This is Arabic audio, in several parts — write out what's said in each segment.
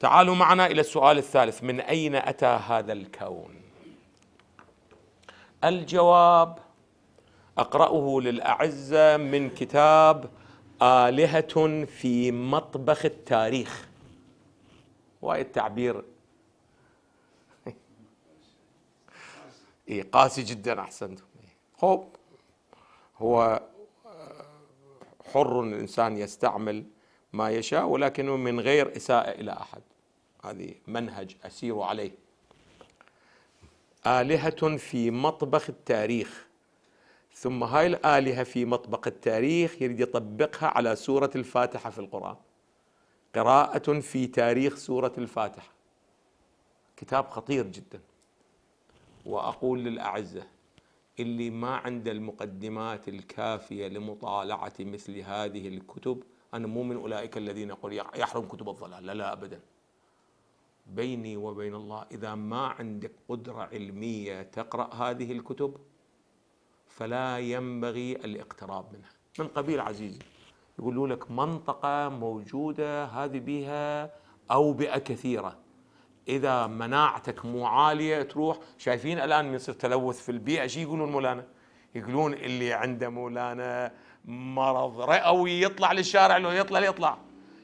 تعالوا معنا الى السؤال الثالث من اين اتى هذا الكون الجواب اقراه للاعزه من كتاب الهه في مطبخ التاريخ وهي التعبير إيه قاسي جدا احسنتم هو هو آه، حر الانسان يستعمل ما يشاء ولكنه من غير إساءة إلى أحد هذه منهج أسير عليه آلهة في مطبخ التاريخ ثم هاي الآلهة في مطبخ التاريخ يريد يطبقها على سورة الفاتحة في القرآن قراءة في تاريخ سورة الفاتحة كتاب خطير جدا وأقول للأعزة اللي ما عنده المقدمات الكافية لمطالعة مثل هذه الكتب أنا مو من أولئك الذين يقول يحرم كتب الضلال لا لا أبدا بيني وبين الله إذا ما عندك قدرة علمية تقرأ هذه الكتب فلا ينبغي الاقتراب منها من قبيل عزيزي يقولوا لك منطقة موجودة هذه بها أوبئة كثيرة إذا مناعتك مو عالية تروح شايفين الآن يصير تلوث في البيئة شي يقولون مولانا يقولون اللي عنده مولانا مرض رئوي يطلع للشارع لو يطلع يطلع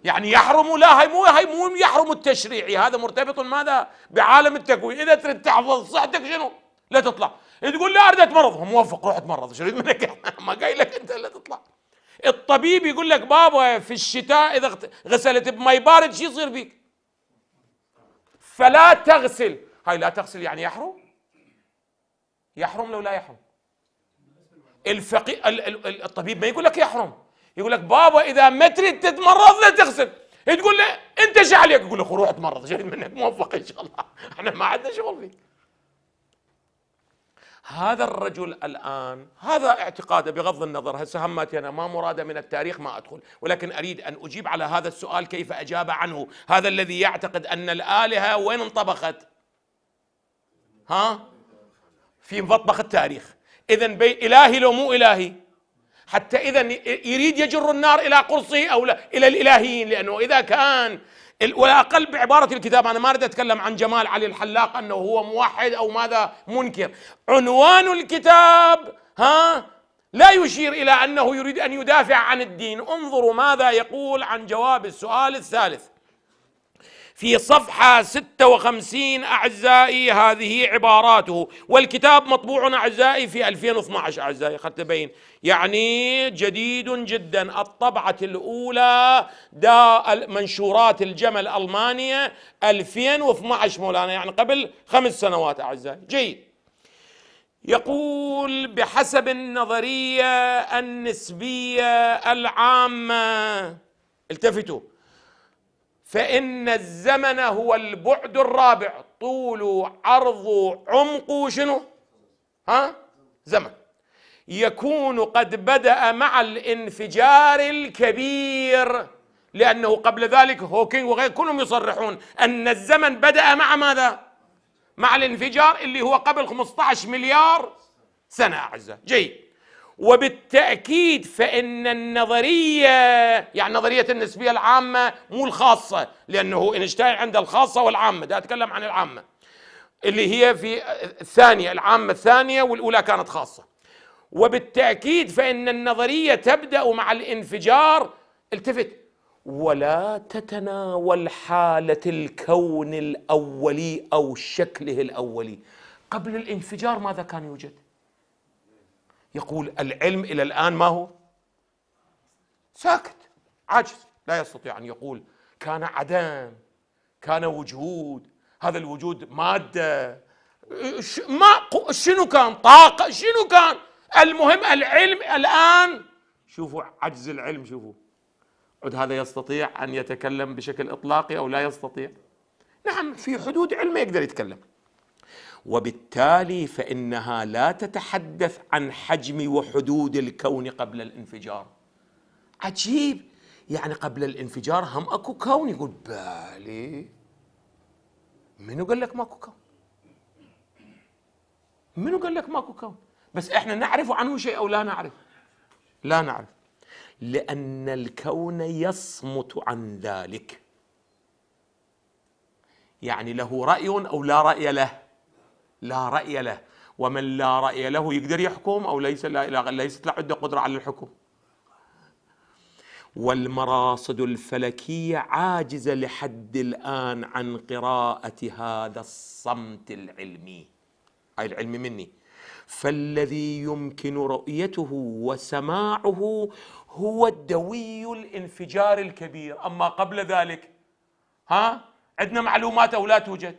يعني يحرم لا هي مو هي مو يحرم التشريعي هذا مرتبط ماذا بعالم التكوين اذا تريد تحفظ صحتك شنو لا تطلع تقول لا اريد اتمرض موافق روح اتمرض شو اريد منك ما قايل لك انت لا تطلع الطبيب يقول لك بابا في الشتاء اذا غسلت بمي بارد شو يصير فيك فلا تغسل هاي لا تغسل يعني يحرم يحرم لو لا يحرم الفقي... الطبيب ما يقول لك يحرم يقول لك بابا اذا ما تريد تتمرض لا تغسل تقول له انت ايش عليك يقول لك روح اتمرض جاي منك موفق ان شاء الله احنا ما عندنا شغل فيك هذا الرجل الان هذا اعتقاده بغض النظر هسه همتي انا ما مراده من التاريخ ما ادخل ولكن اريد ان اجيب على هذا السؤال كيف اجاب عنه هذا الذي يعتقد ان الالهه وين انطبخت ها في مطبخ التاريخ إذا إلهي لو مو إلهي حتى إذا يريد يجر النار إلى قرصه أو لا إلى الإلهيين لأنه إذا كان ولا اقل بعبارة الكتاب أنا ما أريد أتكلم عن جمال علي الحلاق أنه هو موحد أو ماذا منكر عنوان الكتاب ها لا يشير إلى أنه يريد أن يدافع عن الدين انظروا ماذا يقول عن جواب السؤال الثالث في صفحة 56 أعزائي هذه عباراته والكتاب مطبوع أعزائي في 2012 أعزائي قد تبين يعني جديد جدا الطبعة الأولى دا منشورات الجمل ألمانيا 2012 مولانا يعني قبل خمس سنوات أعزائي جيد يقول بحسب النظرية النسبية العامة التفتوا فإن الزمن هو البعد الرابع طول عرض عمق شنو ها زمن يكون قد بدأ مع الانفجار الكبير لأنه قبل ذلك هوكينغ وغيره كلهم يصرحون أن الزمن بدأ مع ماذا مع الانفجار اللي هو قبل 15 مليار سنة أعزة جيد وبالتأكيد فإن النظرية يعني نظرية النسبية العامة مو الخاصة لأنه إنشتاين عند الخاصة والعامة ده أتكلم عن العامة اللي هي في الثانية العامة الثانية والأولى كانت خاصة وبالتأكيد فإن النظرية تبدأ مع الانفجار التفت ولا تتناول حالة الكون الأولي أو شكله الأولي قبل الانفجار ماذا كان يوجد؟ يقول العلم الى الان ما هو؟ ساكت عاجز لا يستطيع ان يقول كان عدم كان وجود هذا الوجود ماده ما شنو كان طاقه شنو كان المهم العلم الان شوفوا عجز العلم شوفوا عد هذا يستطيع ان يتكلم بشكل اطلاقي او لا يستطيع نعم في حدود علمه يقدر يتكلم وبالتالي فانها لا تتحدث عن حجم وحدود الكون قبل الانفجار عجيب يعني قبل الانفجار هم اكو كون يقول بالي منو قال لك ماكو كون منو قال لك ماكو كون بس احنا نعرف عنه شيء او لا نعرف لا نعرف لان الكون يصمت عن ذلك يعني له راي او لا راي له لا رأي له ومن لا رأي له يقدر يحكم أو ليس لا ليست عنده قدرة على الحكم والمراصد الفلكية عاجزة لحد الآن عن قراءة هذا الصمت العلمي أي العلمي مني فالذي يمكن رؤيته وسماعه هو الدوي الانفجار الكبير أما قبل ذلك ها عندنا معلومات أو لا توجد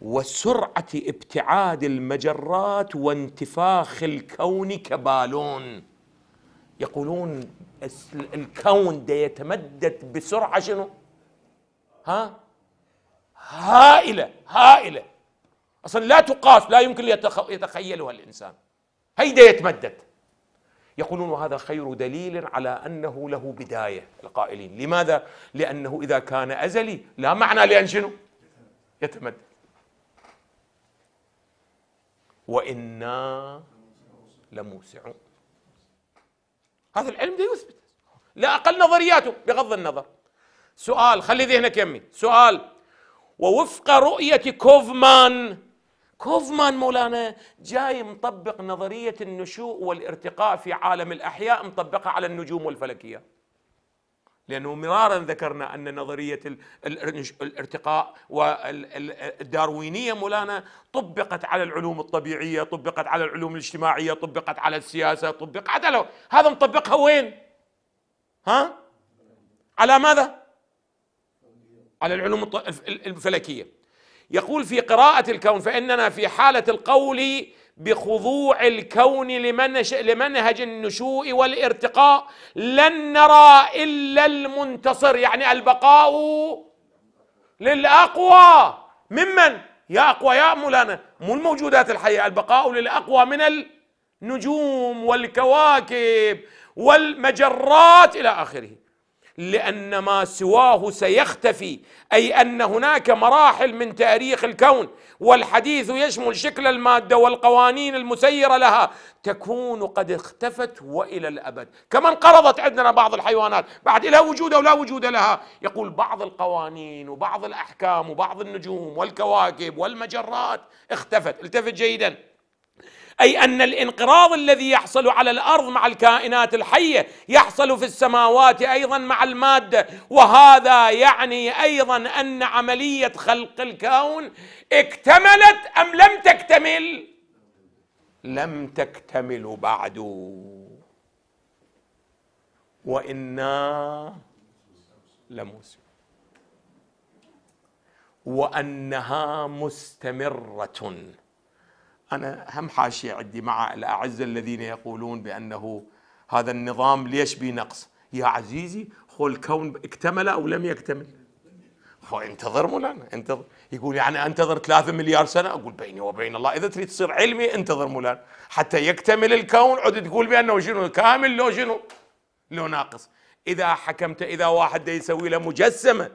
وسرعه ابتعاد المجرات وانتفاخ الكون كبالون يقولون الكون ده يتمدد بسرعه شنو ها هائله هائله اصلا لا تقاس لا يمكن يتخيلها الانسان هيدا يتمدد يقولون وهذا خير دليل على انه له بدايه القائلين لماذا لانه اذا كان ازلي لا معنى لان شنو يتمدد وإنا لموسعون هذا العلم ده يثبت لا أقل نظرياته بغض النظر سؤال خلي ذهنك يمي سؤال ووفق رؤية كوفمان كوفمان مولانا جاي مطبق نظرية النشوء والارتقاء في عالم الأحياء مطبقها على النجوم والفلكيات لأنه مرارا ذكرنا أن نظرية الارتقاء والداروينية مولانا طبقت على العلوم الطبيعية طبقت على العلوم الاجتماعية طبقت على السياسة طبقت على لو هذا مطبقها وين ها على ماذا على العلوم الفلكية يقول في قراءة الكون فإننا في حالة القول بخضوع الكون لمنهج النشوء والارتقاء لن نرى الا المنتصر يعني البقاء للاقوى ممن يا اقوى يا مولانا مو الموجودات الحيه البقاء للاقوى من النجوم والكواكب والمجرات الى اخره لان ما سواه سيختفي اي ان هناك مراحل من تاريخ الكون والحديث يشمل شكل المادة والقوانين المسيرة لها تكون قد اختفت وإلى الأبد كما انقرضت عندنا بعض الحيوانات بعد لها وجود أو لا وجود لها يقول بعض القوانين وبعض الأحكام وبعض النجوم والكواكب والمجرات اختفت التفت جيداً اي ان الانقراض الذي يحصل على الارض مع الكائنات الحيه يحصل في السماوات ايضا مع الماده وهذا يعني ايضا ان عمليه خلق الكون اكتملت ام لم تكتمل لم تكتمل بعد وانا لموسم وانها مستمره أنا هم حاشية عندي مع الأعزة الذين يقولون بأنه هذا النظام ليش بي نقص يا عزيزي هو الكون اكتمل أو لم يكتمل هو انتظر مولانا انتظر يقول يعني انتظر 3 مليار سنه اقول بيني وبين الله اذا تريد تصير علمي انتظر مولانا حتى يكتمل الكون عد تقول بانه شنو كامل لو شنو لو ناقص اذا حكمت اذا واحد يسوي له مجسمه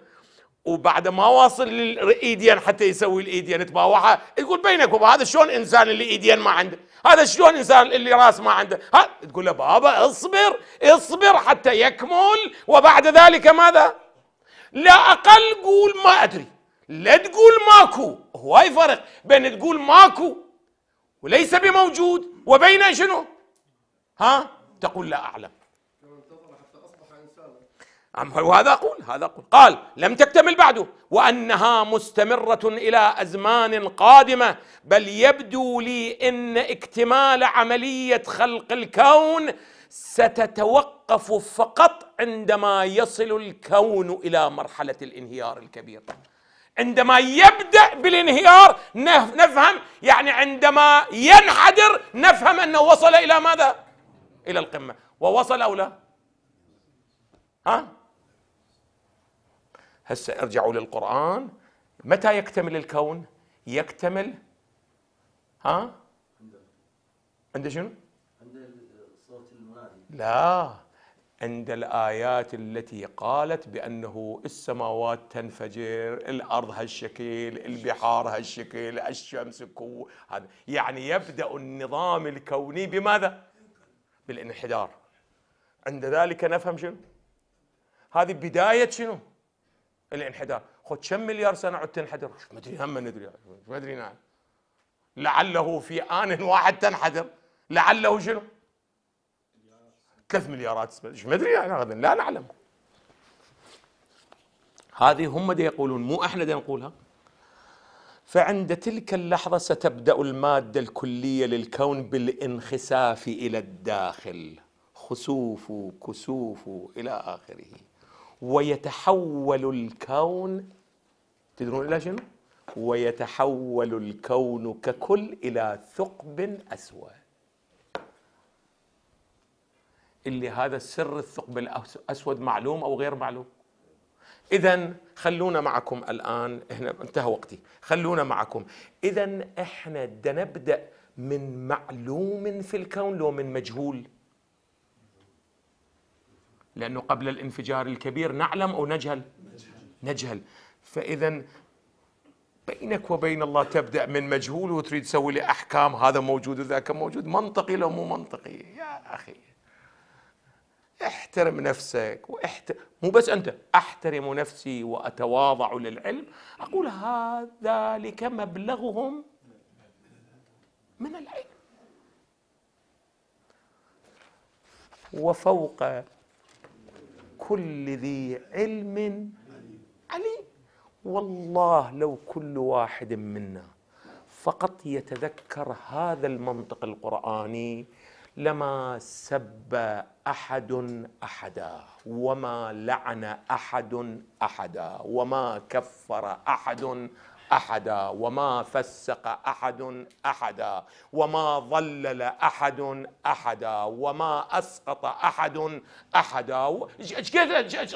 وبعد ما واصل للايدين حتى يسوي الايدين تباوعها يقول بينك وبين هذا شلون انسان اللي ايدين ما عنده هذا شلون انسان اللي راس ما عنده ها تقول له بابا اصبر اصبر حتى يكمل وبعد ذلك ماذا لا اقل قول ما ادري لا تقول ماكو هواي فرق بين تقول ماكو وليس بموجود وبين شنو ها تقول لا اعلم وهذا أقول هذا أقول قال لم تكتمل بعده وأنها مستمرة إلى أزمان قادمة بل يبدو لي إن اكتمال عملية خلق الكون ستتوقف فقط عندما يصل الكون إلى مرحلة الانهيار الكبير عندما يبدأ بالانهيار نفهم يعني عندما ينحدر نفهم أنه وصل إلى ماذا؟ إلى القمة ووصل أو لا؟ ها؟ هسه ارجعوا للقرآن متى يكتمل الكون؟ يكتمل ها؟ عند شنو؟ عند صوت المنادي لا عند الآيات التي قالت بأنه السماوات تنفجر الأرض هالشكل البحار هالشكل الشمس كو هذا يعني يبدأ النظام الكوني بماذا؟ بالانحدار عند ذلك نفهم شنو؟ هذه بداية شنو؟ الانحدار خد كم مليار سنه عد تنحدر ما ادري هم ندري ما ادري نعم لعله في ان واحد تنحدر لعله شنو ثلاث مليارات ما ادري يعني غدا لا نعلم هذه هم دي يقولون مو احنا دي نقولها فعند تلك اللحظه ستبدا الماده الكليه للكون بالانخساف الى الداخل خسوف كسوف الى اخره ويتحول الكون تدرون إلى شنو؟ ويتحول الكون ككل إلى ثقب أسود اللي هذا السر الثقب الأسود معلوم أو غير معلوم إذا خلونا معكم الآن هنا انتهى وقتي خلونا معكم إذا إحنا نبدأ من معلوم في الكون لو من مجهول لأنه قبل الانفجار الكبير نعلم أو نجهل نجهل فإذا بينك وبين الله تبدأ من مجهول وتريد تسوي لي أحكام هذا موجود وذاك موجود منطقي لو مو منطقي يا أخي احترم نفسك واحت... مو بس أنت أحترم نفسي وأتواضع للعلم أقول ذلك مبلغهم من العلم وفوق كل ذي علم عليم والله لو كل واحد منا فقط يتذكر هذا المنطق القراني لما سب احد احدا وما لعن احد احدا وما كفر احد احدا وما فسق احد احدا وما ضلل احد احدا وما اسقط احد احدا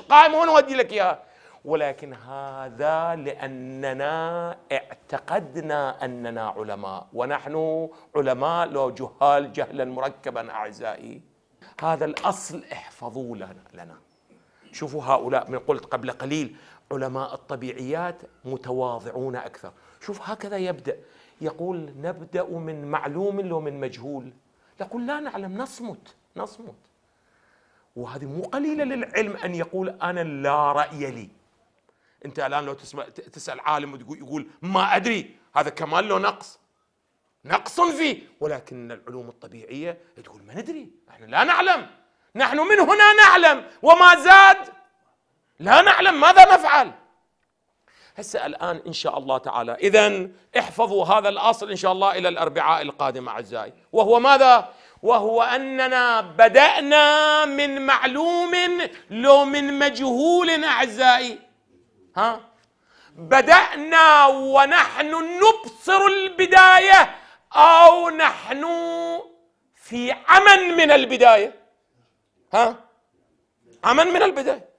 قائم هنا ودي لك اياها ولكن هذا لاننا اعتقدنا اننا علماء ونحن علماء لو جهال جهلا مركبا اعزائي هذا الاصل احفظوه لنا شوفوا هؤلاء من قلت قبل قليل علماء الطبيعيات متواضعون أكثر شوف هكذا يبدأ يقول نبدأ من معلوم لو من مجهول يقول لا نعلم نصمت نصمت وهذه مو قليلة للعلم أن يقول أنا لا رأي لي أنت الآن لو تسمع تسأل عالم يقول ما أدري هذا كمال له نقص نقص فيه ولكن العلوم الطبيعية تقول ما ندري احنا لا نعلم نحن من هنا نعلم وما زاد لا نعلم ماذا نفعل هسه الآن إن شاء الله تعالى إذا احفظوا هذا الأصل إن شاء الله إلى الأربعاء القادم أعزائي وهو ماذا؟ وهو أننا بدأنا من معلوم لو من مجهول أعزائي ها بدأنا ونحن نبصر البداية أو نحن في عمى من البداية ها عمل من البداية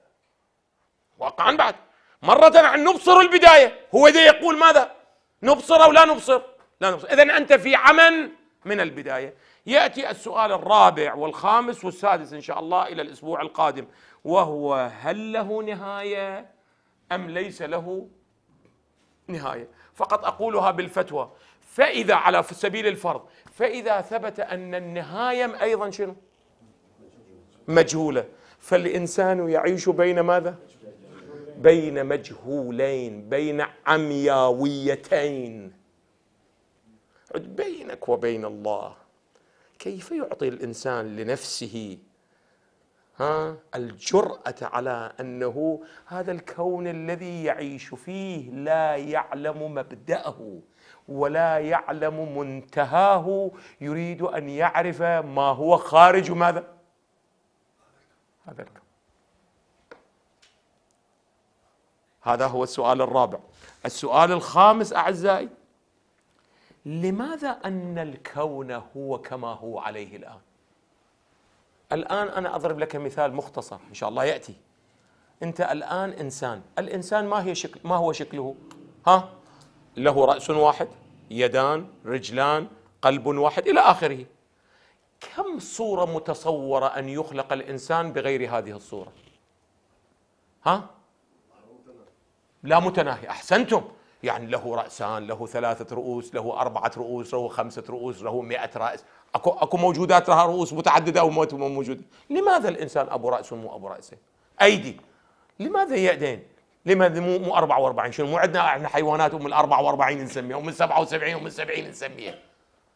واقعا بعد مرة عن نبصر البداية هو ذي يقول ماذا نبصر أو لا نبصر لا نبصر إذا أنت في عمل من البداية يأتي السؤال الرابع والخامس والسادس إن شاء الله إلى الأسبوع القادم وهو هل له نهاية أم ليس له نهاية فقط أقولها بالفتوى فإذا على سبيل الفرض فإذا ثبت أن النهاية أيضا شنو مجهولة فالإنسان يعيش بين ماذا؟ بين مجهولين بين عمياويتين بينك وبين الله كيف يعطي الإنسان لنفسه ها الجرأة على أنه هذا الكون الذي يعيش فيه لا يعلم مبدأه ولا يعلم منتهاه يريد أن يعرف ما هو خارج ماذا هذا هو السؤال الرابع السؤال الخامس أعزائي لماذا أن الكون هو كما هو عليه الآن الآن أنا أضرب لك مثال مختصر إن شاء الله يأتي أنت الآن إنسان الإنسان ما, هي شكل ما هو شكله ها له رأس واحد يدان رجلان قلب واحد إلى آخره كم صورة متصورة أن يخلق الإنسان بغير هذه الصورة ها؟ لا متناهي أحسنتم يعني له رأسان له ثلاثة رؤوس له أربعة رؤوس له خمسة رؤوس له مئة رأس أكو, أكو موجودات لها رؤوس متعددة أو موجودة لماذا الإنسان أبو رأس مو أبو رأسه أيدي لماذا يدين لماذا مو مو 44 شنو مو عندنا احنا حيوانات ام ال 44 نسميها ام ال 77 ام ال 70 نسميها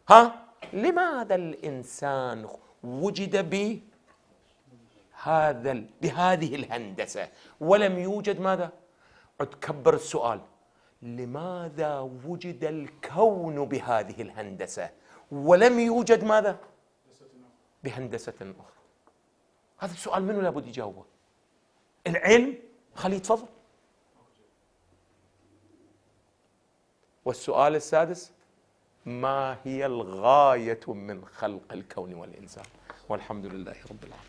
ها لماذا الإنسان وجد بهذا بهذه الهندسة ولم يوجد ماذا تكبر السؤال لماذا وجد الكون بهذه الهندسة ولم يوجد ماذا بهندسة أخرى هذا السؤال منو لابد يجاوبه العلم خليه يتفضل والسؤال السادس ما هي الغايه من خلق الكون والانسان والحمد لله رب العالمين